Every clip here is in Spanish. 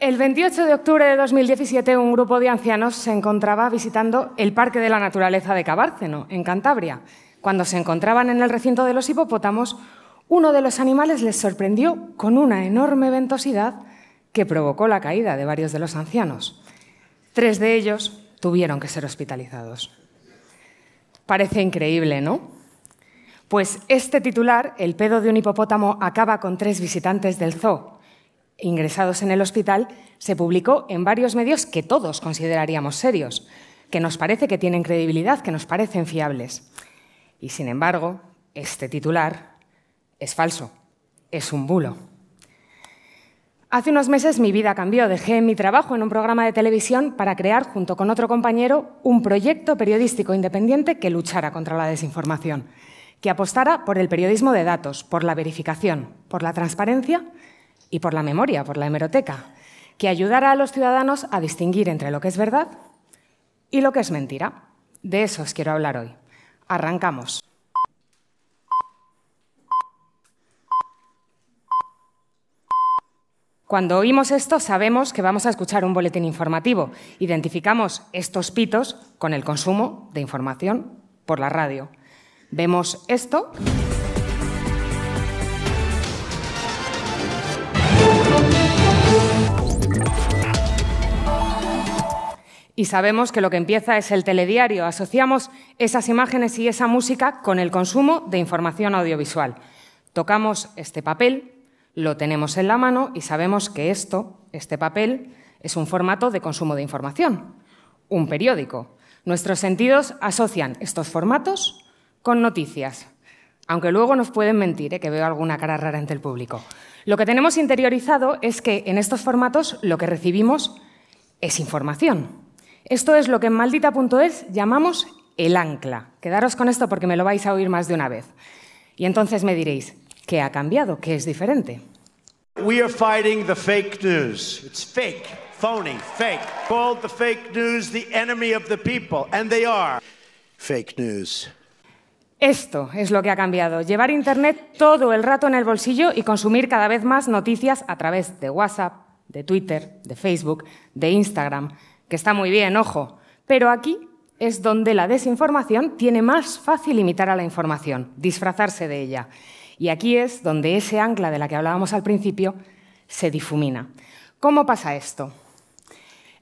El 28 de octubre de 2017 un grupo de ancianos se encontraba visitando el Parque de la Naturaleza de Cabárceno, en Cantabria. Cuando se encontraban en el recinto de los hipopótamos, uno de los animales les sorprendió con una enorme ventosidad que provocó la caída de varios de los ancianos. Tres de ellos tuvieron que ser hospitalizados. Parece increíble, ¿no? Pues este titular, El pedo de un hipopótamo, acaba con tres visitantes del zoo ingresados en el hospital, se publicó en varios medios que todos consideraríamos serios, que nos parece que tienen credibilidad, que nos parecen fiables. Y sin embargo, este titular es falso, es un bulo. Hace unos meses mi vida cambió. Dejé mi trabajo en un programa de televisión para crear, junto con otro compañero, un proyecto periodístico independiente que luchara contra la desinformación, que apostara por el periodismo de datos, por la verificación, por la transparencia y por la memoria, por la hemeroteca, que ayudara a los ciudadanos a distinguir entre lo que es verdad y lo que es mentira. De eso os quiero hablar hoy. Arrancamos. Cuando oímos esto sabemos que vamos a escuchar un boletín informativo. Identificamos estos pitos con el consumo de información por la radio. Vemos esto. Y sabemos que lo que empieza es el telediario. Asociamos esas imágenes y esa música con el consumo de información audiovisual. Tocamos este papel lo tenemos en la mano y sabemos que esto, este papel, es un formato de consumo de información, un periódico. Nuestros sentidos asocian estos formatos con noticias, aunque luego nos pueden mentir, ¿eh? que veo alguna cara rara entre el público. Lo que tenemos interiorizado es que en estos formatos lo que recibimos es información. Esto es lo que en maldita.es llamamos el ancla. Quedaros con esto porque me lo vais a oír más de una vez. Y entonces me diréis, ¿Qué ha cambiado? ¿Qué es diferente? We are fighting the fake news. It's fake, phony, fake. Called the fake news the enemy of the people, and they are fake news. Esto es lo que ha cambiado, llevar Internet todo el rato en el bolsillo y consumir cada vez más noticias a través de WhatsApp, de Twitter, de Facebook, de Instagram, que está muy bien, ojo, pero aquí es donde la desinformación tiene más fácil imitar a la información, disfrazarse de ella. Y aquí es donde ese ancla de la que hablábamos al principio se difumina. ¿Cómo pasa esto?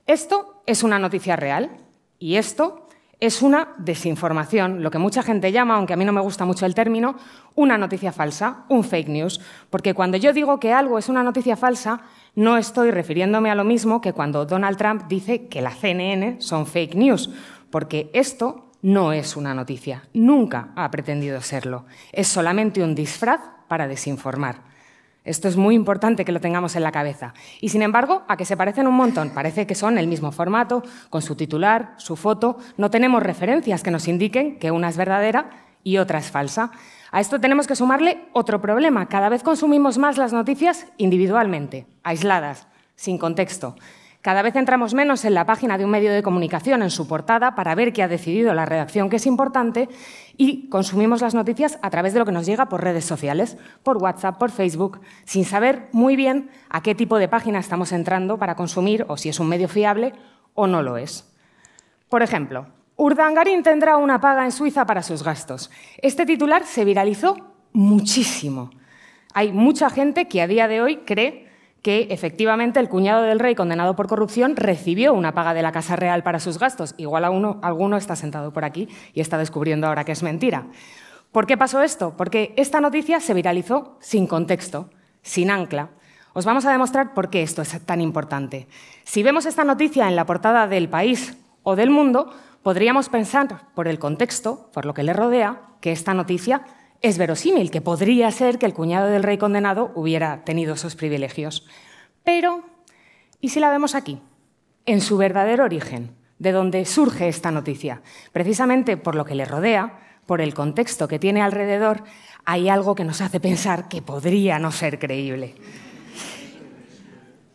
Esto es una noticia real y esto es una desinformación, lo que mucha gente llama, aunque a mí no me gusta mucho el término, una noticia falsa, un fake news, porque cuando yo digo que algo es una noticia falsa, no estoy refiriéndome a lo mismo que cuando Donald Trump dice que la CNN son fake news, porque esto no es una noticia, nunca ha pretendido serlo. Es solamente un disfraz para desinformar. Esto es muy importante que lo tengamos en la cabeza. Y sin embargo, a que se parecen un montón, parece que son el mismo formato, con su titular, su foto, no tenemos referencias que nos indiquen que una es verdadera y otra es falsa. A esto tenemos que sumarle otro problema. Cada vez consumimos más las noticias individualmente, aisladas, sin contexto. Cada vez entramos menos en la página de un medio de comunicación, en su portada, para ver qué ha decidido la redacción, que es importante, y consumimos las noticias a través de lo que nos llega por redes sociales, por WhatsApp, por Facebook, sin saber muy bien a qué tipo de página estamos entrando para consumir o si es un medio fiable o no lo es. Por ejemplo, Urdangarin tendrá una paga en Suiza para sus gastos. Este titular se viralizó muchísimo. Hay mucha gente que a día de hoy cree que efectivamente el cuñado del rey condenado por corrupción recibió una paga de la Casa Real para sus gastos. Igual a uno, alguno está sentado por aquí y está descubriendo ahora que es mentira. ¿Por qué pasó esto? Porque esta noticia se viralizó sin contexto, sin ancla. Os vamos a demostrar por qué esto es tan importante. Si vemos esta noticia en la portada del país o del mundo, podríamos pensar, por el contexto, por lo que le rodea, que esta noticia es verosímil que podría ser que el cuñado del rey condenado hubiera tenido esos privilegios. Pero, ¿y si la vemos aquí? En su verdadero origen, de donde surge esta noticia. Precisamente por lo que le rodea, por el contexto que tiene alrededor, hay algo que nos hace pensar que podría no ser creíble.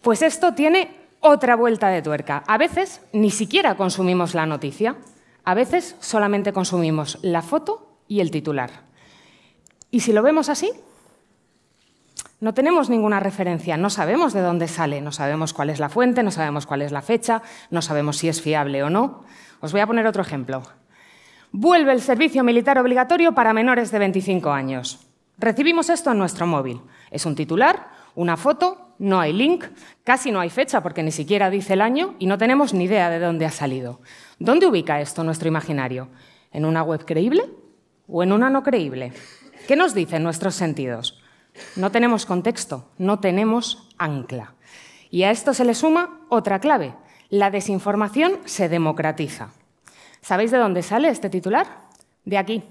Pues esto tiene otra vuelta de tuerca. A veces ni siquiera consumimos la noticia, a veces solamente consumimos la foto y el titular. Y si lo vemos así, no tenemos ninguna referencia, no sabemos de dónde sale, no sabemos cuál es la fuente, no sabemos cuál es la fecha, no sabemos si es fiable o no. Os voy a poner otro ejemplo. Vuelve el servicio militar obligatorio para menores de 25 años. Recibimos esto en nuestro móvil. Es un titular, una foto, no hay link, casi no hay fecha porque ni siquiera dice el año y no tenemos ni idea de dónde ha salido. ¿Dónde ubica esto nuestro imaginario? ¿En una web creíble o en una no creíble? ¿Qué nos dicen nuestros sentidos? No tenemos contexto, no tenemos ancla. Y a esto se le suma otra clave. La desinformación se democratiza. ¿Sabéis de dónde sale este titular? De aquí.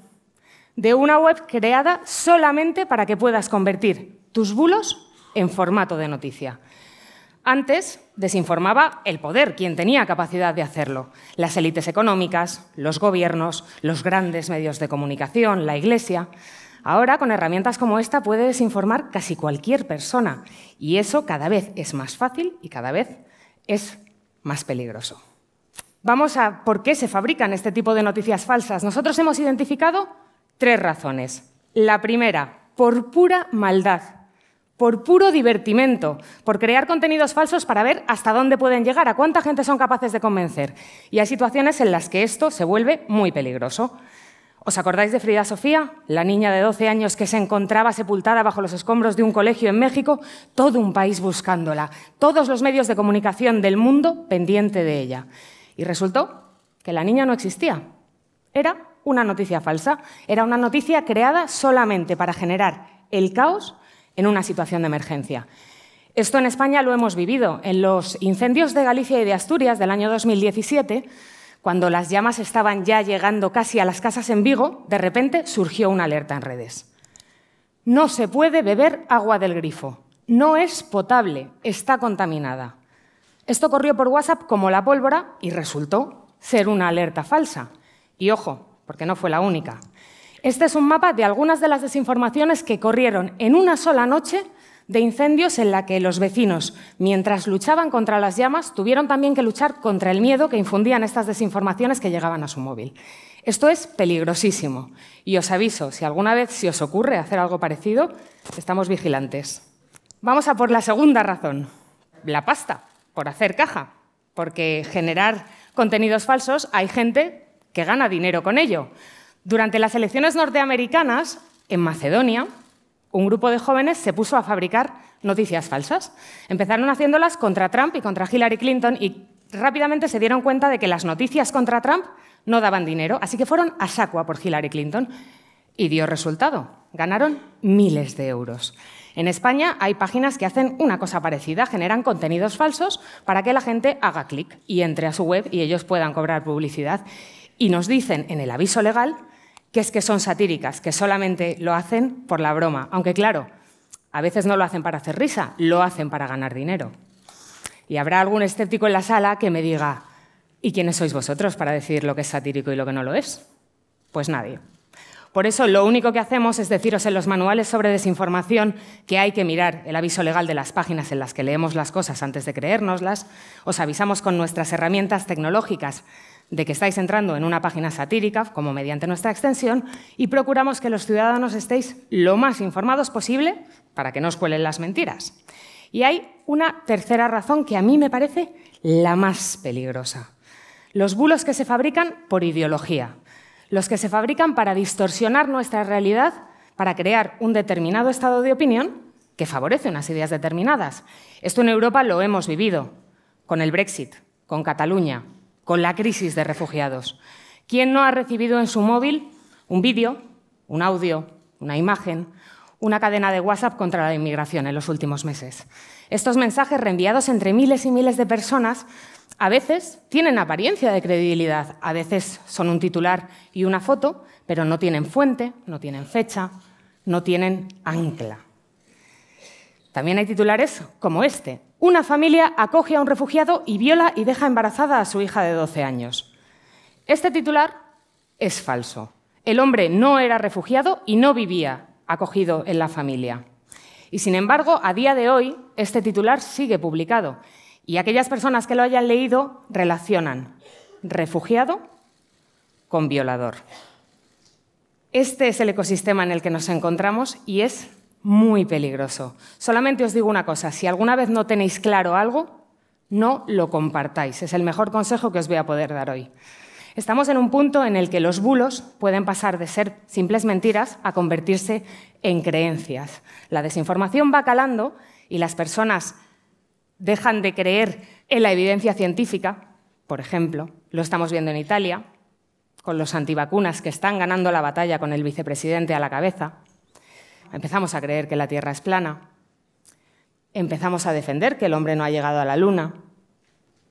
De una web creada solamente para que puedas convertir tus bulos en formato de noticia. Antes desinformaba el poder, quien tenía capacidad de hacerlo. Las élites económicas, los gobiernos, los grandes medios de comunicación, la Iglesia. Ahora, con herramientas como esta, puedes informar casi cualquier persona y eso cada vez es más fácil y cada vez es más peligroso. Vamos a por qué se fabrican este tipo de noticias falsas. Nosotros hemos identificado tres razones. La primera, por pura maldad, por puro divertimento, por crear contenidos falsos para ver hasta dónde pueden llegar, a cuánta gente son capaces de convencer. Y hay situaciones en las que esto se vuelve muy peligroso. ¿Os acordáis de Frida Sofía, la niña de 12 años que se encontraba sepultada bajo los escombros de un colegio en México? Todo un país buscándola, todos los medios de comunicación del mundo pendiente de ella. Y resultó que la niña no existía. Era una noticia falsa, era una noticia creada solamente para generar el caos en una situación de emergencia. Esto en España lo hemos vivido. En los incendios de Galicia y de Asturias del año 2017, cuando las llamas estaban ya llegando casi a las casas en Vigo, de repente surgió una alerta en redes. No se puede beber agua del grifo. No es potable, está contaminada. Esto corrió por WhatsApp como la pólvora y resultó ser una alerta falsa. Y ojo, porque no fue la única. Este es un mapa de algunas de las desinformaciones que corrieron en una sola noche de incendios en la que los vecinos, mientras luchaban contra las llamas, tuvieron también que luchar contra el miedo que infundían estas desinformaciones que llegaban a su móvil. Esto es peligrosísimo y os aviso, si alguna vez se os ocurre hacer algo parecido, estamos vigilantes. Vamos a por la segunda razón, la pasta, por hacer caja, porque generar contenidos falsos hay gente que gana dinero con ello. Durante las elecciones norteamericanas, en Macedonia, un grupo de jóvenes se puso a fabricar noticias falsas. Empezaron haciéndolas contra Trump y contra Hillary Clinton y rápidamente se dieron cuenta de que las noticias contra Trump no daban dinero, así que fueron a saco a por Hillary Clinton y dio resultado. Ganaron miles de euros. En España hay páginas que hacen una cosa parecida, generan contenidos falsos para que la gente haga clic y entre a su web y ellos puedan cobrar publicidad. Y nos dicen en el aviso legal que es que son satíricas, que solamente lo hacen por la broma. Aunque claro, a veces no lo hacen para hacer risa, lo hacen para ganar dinero. Y habrá algún escéptico en la sala que me diga, ¿y quiénes sois vosotros para decidir lo que es satírico y lo que no lo es? Pues nadie. Por eso lo único que hacemos es deciros en los manuales sobre desinformación que hay que mirar el aviso legal de las páginas en las que leemos las cosas antes de creérnoslas. Os avisamos con nuestras herramientas tecnológicas de que estáis entrando en una página satírica, como mediante nuestra extensión, y procuramos que los ciudadanos estéis lo más informados posible para que no os cuelen las mentiras. Y hay una tercera razón que a mí me parece la más peligrosa. Los bulos que se fabrican por ideología, los que se fabrican para distorsionar nuestra realidad, para crear un determinado estado de opinión que favorece unas ideas determinadas. Esto en Europa lo hemos vivido, con el Brexit, con Cataluña, con la crisis de refugiados. ¿Quién no ha recibido en su móvil un vídeo, un audio, una imagen, una cadena de WhatsApp contra la inmigración en los últimos meses? Estos mensajes reenviados entre miles y miles de personas a veces tienen apariencia de credibilidad, a veces son un titular y una foto, pero no tienen fuente, no tienen fecha, no tienen ancla. También hay titulares como este. Una familia acoge a un refugiado y viola y deja embarazada a su hija de 12 años. Este titular es falso. El hombre no era refugiado y no vivía acogido en la familia. Y sin embargo, a día de hoy, este titular sigue publicado. Y aquellas personas que lo hayan leído relacionan refugiado con violador. Este es el ecosistema en el que nos encontramos y es muy peligroso. Solamente os digo una cosa, si alguna vez no tenéis claro algo, no lo compartáis. Es el mejor consejo que os voy a poder dar hoy. Estamos en un punto en el que los bulos pueden pasar de ser simples mentiras a convertirse en creencias. La desinformación va calando y las personas dejan de creer en la evidencia científica. Por ejemplo, lo estamos viendo en Italia, con los antivacunas que están ganando la batalla con el vicepresidente a la cabeza empezamos a creer que la Tierra es plana, empezamos a defender que el hombre no ha llegado a la Luna,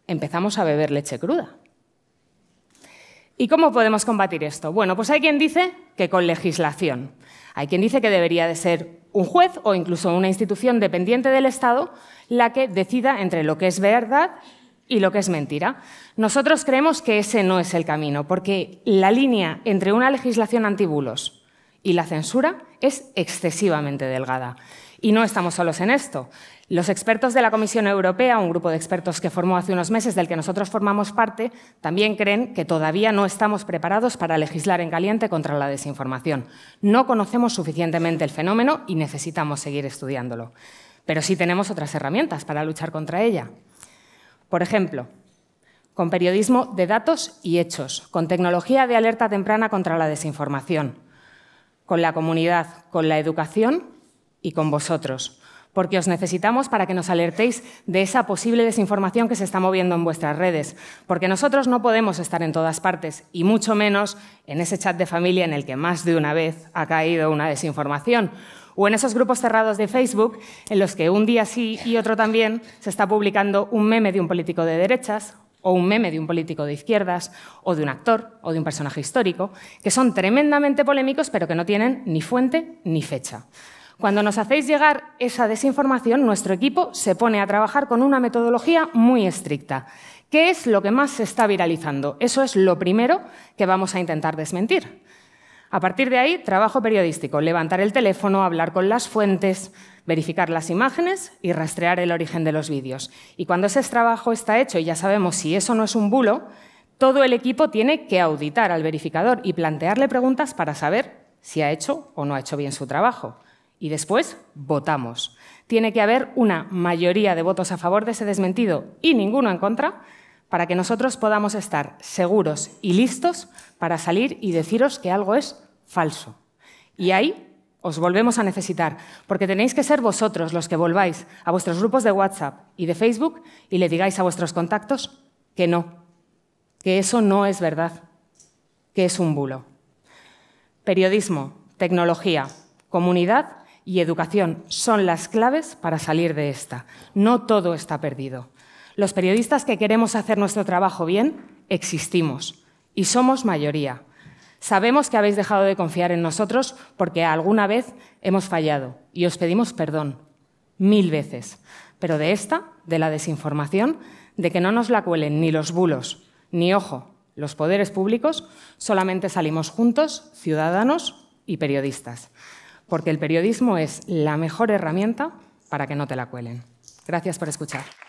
empezamos a beber leche cruda. ¿Y cómo podemos combatir esto? Bueno, pues hay quien dice que con legislación. Hay quien dice que debería de ser un juez o incluso una institución dependiente del Estado la que decida entre lo que es verdad y lo que es mentira. Nosotros creemos que ese no es el camino, porque la línea entre una legislación antibulos y la censura es excesivamente delgada. Y no estamos solos en esto. Los expertos de la Comisión Europea, un grupo de expertos que formó hace unos meses, del que nosotros formamos parte, también creen que todavía no estamos preparados para legislar en caliente contra la desinformación. No conocemos suficientemente el fenómeno y necesitamos seguir estudiándolo. Pero sí tenemos otras herramientas para luchar contra ella. Por ejemplo, con periodismo de datos y hechos, con tecnología de alerta temprana contra la desinformación, con la comunidad, con la educación y con vosotros, porque os necesitamos para que nos alertéis de esa posible desinformación que se está moviendo en vuestras redes, porque nosotros no podemos estar en todas partes, y mucho menos en ese chat de familia en el que más de una vez ha caído una desinformación, o en esos grupos cerrados de Facebook en los que un día sí y otro también se está publicando un meme de un político de derechas o un meme de un político de izquierdas, o de un actor, o de un personaje histórico, que son tremendamente polémicos pero que no tienen ni fuente ni fecha. Cuando nos hacéis llegar esa desinformación, nuestro equipo se pone a trabajar con una metodología muy estricta. ¿Qué es lo que más se está viralizando? Eso es lo primero que vamos a intentar desmentir. A partir de ahí, trabajo periodístico, levantar el teléfono, hablar con las fuentes, verificar las imágenes y rastrear el origen de los vídeos. Y cuando ese trabajo está hecho y ya sabemos si eso no es un bulo, todo el equipo tiene que auditar al verificador y plantearle preguntas para saber si ha hecho o no ha hecho bien su trabajo. Y después votamos. Tiene que haber una mayoría de votos a favor de ese desmentido y ninguno en contra para que nosotros podamos estar seguros y listos para salir y deciros que algo es falso. Y ahí os volvemos a necesitar, porque tenéis que ser vosotros los que volváis a vuestros grupos de WhatsApp y de Facebook y le digáis a vuestros contactos que no, que eso no es verdad, que es un bulo. Periodismo, tecnología, comunidad y educación son las claves para salir de esta. No todo está perdido. Los periodistas que queremos hacer nuestro trabajo bien existimos y somos mayoría. Sabemos que habéis dejado de confiar en nosotros porque alguna vez hemos fallado y os pedimos perdón mil veces. Pero de esta, de la desinformación, de que no nos la cuelen ni los bulos, ni ojo, los poderes públicos, solamente salimos juntos, ciudadanos y periodistas. Porque el periodismo es la mejor herramienta para que no te la cuelen. Gracias por escuchar.